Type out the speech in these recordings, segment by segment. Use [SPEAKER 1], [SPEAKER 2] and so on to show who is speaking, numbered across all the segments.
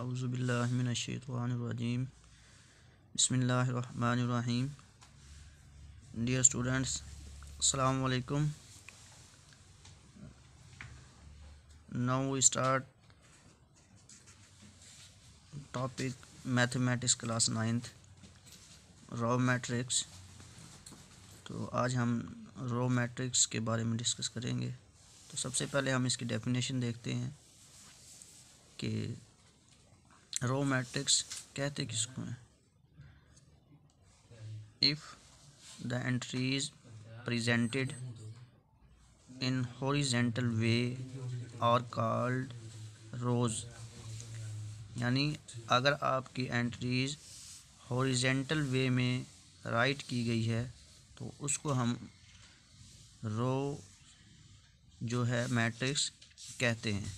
[SPEAKER 1] आउज़बिल्लिनशतवानरजीम बसमीम dear students अलकुम now we start topic mathematics class ninth row matrix तो आज हम रो मैट्रिक्स के बारे में डिस्कस करेंगे तो सबसे पहले हम इसकी डेफिनेशन देखते हैं कि रो मैट्रिक्स कहते किसको हैं if the entries presented in horizontal way are called रोज़ यानी अगर आपकी एंट्रीज हॉरिजेंटल वे में राइट की गई है तो उसको हम रो जो है मैट्रिक्स कहते हैं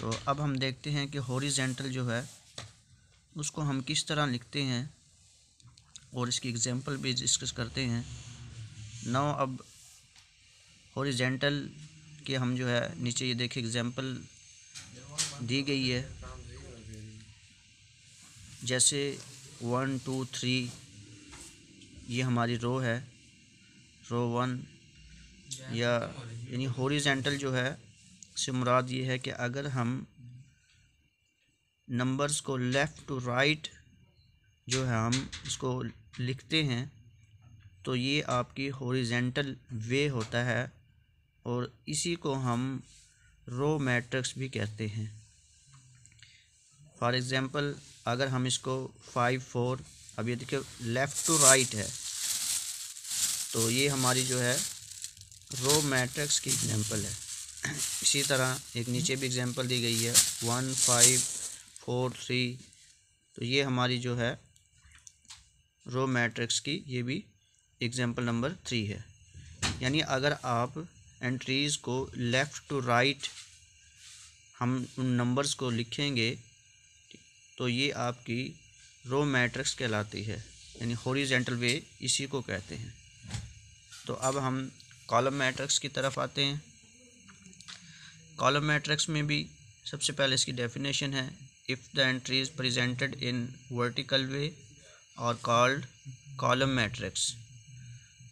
[SPEAKER 1] तो अब हम देखते हैं कि हॉरिजेंटल जो है उसको हम किस तरह लिखते हैं और इसकी एग्जांपल भी डिस्कस करते हैं नौ अब हॉरिजेंटल के हम जो है नीचे ये देखिए एग्जांपल दी गई है जैसे वन टू थ्री ये हमारी रो है रो वन या यानी हॉरिजेंटल जो है से मुराद ये है कि अगर हम नंबर्स को लेफ़्ट टू राइट जो है हम इसको लिखते हैं तो ये आपकी हॉरिजेंटल वे होता है और इसी को हम रो मैट्रिक्स भी कहते हैं फॉर एग्ज़ाम्पल अगर हम इसको फाइव फोर अब ये देखिए लेफ़्ट टू राइट है तो ये हमारी जो है रो मैट्रिक्स की एग्ज़ाम्पल है इसी तरह एक नीचे भी एग्जांपल दी गई है वन फाइव फोर थ्री तो ये हमारी जो है रो मैट्रिक्स की ये भी एग्जांपल नंबर थ्री है यानी अगर आप एंट्रीज़ को लेफ़्ट टू राइट हम उन नंबर्स को लिखेंगे तो ये आपकी रो मैट्रिक्स कहलाती है यानी हॉरिजेंटल वे इसी को कहते हैं तो अब हम कॉलम मैट्रिक्स की तरफ आते हैं कॉलम मैट्रिक्स में भी सबसे पहले इसकी डेफिनेशन है if the entry is presented in vertical way are called column matrix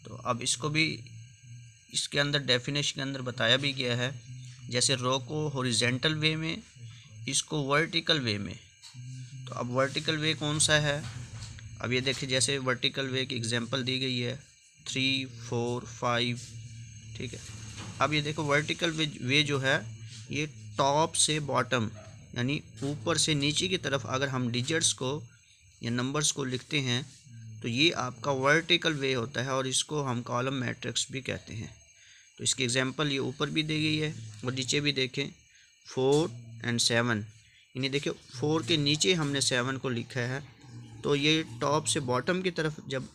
[SPEAKER 1] तो अब इसको भी इसके अंदर डेफिनेशन के अंदर बताया भी गया है जैसे रो को हॉरिजेंटल वे में इसको वर्टिकल वे में तो अब वर्टिकल वे कौन सा है अब ये देखिए जैसे वर्टिकल वे की एग्जांपल दी गई है थ्री फोर फाइव ठीक है अब ये देखो वर्टिकल वे, वे जो है ये टॉप से बॉटम यानी ऊपर से नीचे की तरफ अगर हम डिजिट्स को या नंबर्स को लिखते हैं तो ये आपका वर्टिकल वे होता है और इसको हम कॉलम मैट्रिक्स भी कहते हैं तो इसकी एग्जांपल ये ऊपर भी दी गई है और नीचे भी देखें फोर एंड सेवन यानी देखिए फोर के नीचे हमने सेवन को लिखा है तो ये टॉप से बॉटम की तरफ जब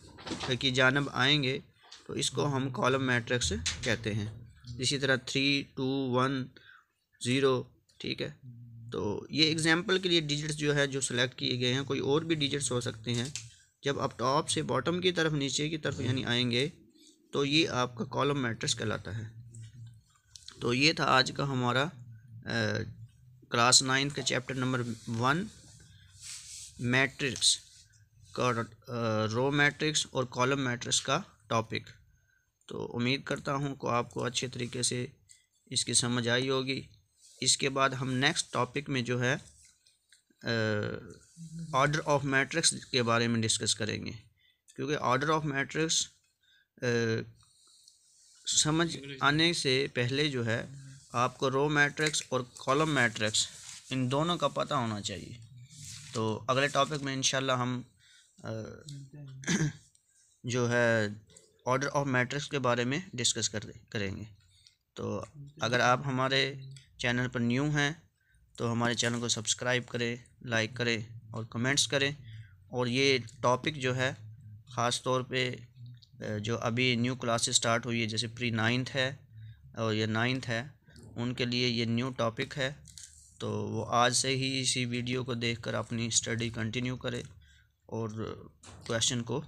[SPEAKER 1] की जानब आएंगे तो इसको हम कॉलम मैट्रिक्स कहते हैं इसी तरह थ्री टू वन ज़ीरो ठीक है तो ये एग्जाम्पल के लिए डिजिट्स जो है जो सेलेक्ट किए गए हैं कोई और भी डिजिट्स हो सकते हैं जब आप टॉप से बॉटम की तरफ नीचे की तरफ यानी आएंगे तो ये आपका कॉलम मैट्रिक्स कहलाता है तो ये था आज का हमारा आ, क्लास नाइन्थ का चैप्टर नंबर वन मैट्रिक्स का रो मैट्रिक्स और कॉलम मैट्रिक्स का टॉपिक तो उम्मीद करता हूँ को आपको अच्छे तरीके से इसकी समझ आई होगी इसके बाद हम नेक्स्ट टॉपिक में जो है ऑर्डर ऑफ मैट्रिक्स के बारे में डिस्कस करेंगे क्योंकि ऑर्डर ऑफ मैट्रिक्स समझ आने से पहले जो है आपको रो मैट्रिक्स और कॉलम मैट्रिक्स इन दोनों का पता होना चाहिए तो अगले टॉपिक में इंशाल्लाह हम आ, जो है ऑर्डर ऑफ मैट्रिक्स के बारे में डिस्कस कर करेंगे तो अगर आप हमारे चैनल पर न्यू हैं तो हमारे चैनल को सब्सक्राइब करें लाइक करें और कमेंट्स करें और ये टॉपिक जो है ख़ास तौर पे जो अभी न्यू क्लासेस स्टार्ट हुई है जैसे प्री नाइन्थ है और ये नाइन्थ है उनके लिए ये न्यू टॉपिक है तो वो आज से ही इसी वीडियो को देखकर अपनी स्टडी कंटिन्यू करें और क्वेश्चन को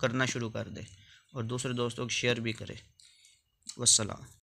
[SPEAKER 1] करना शुरू कर दें और दूसरे दोस्तों को शेयर भी करें वसलम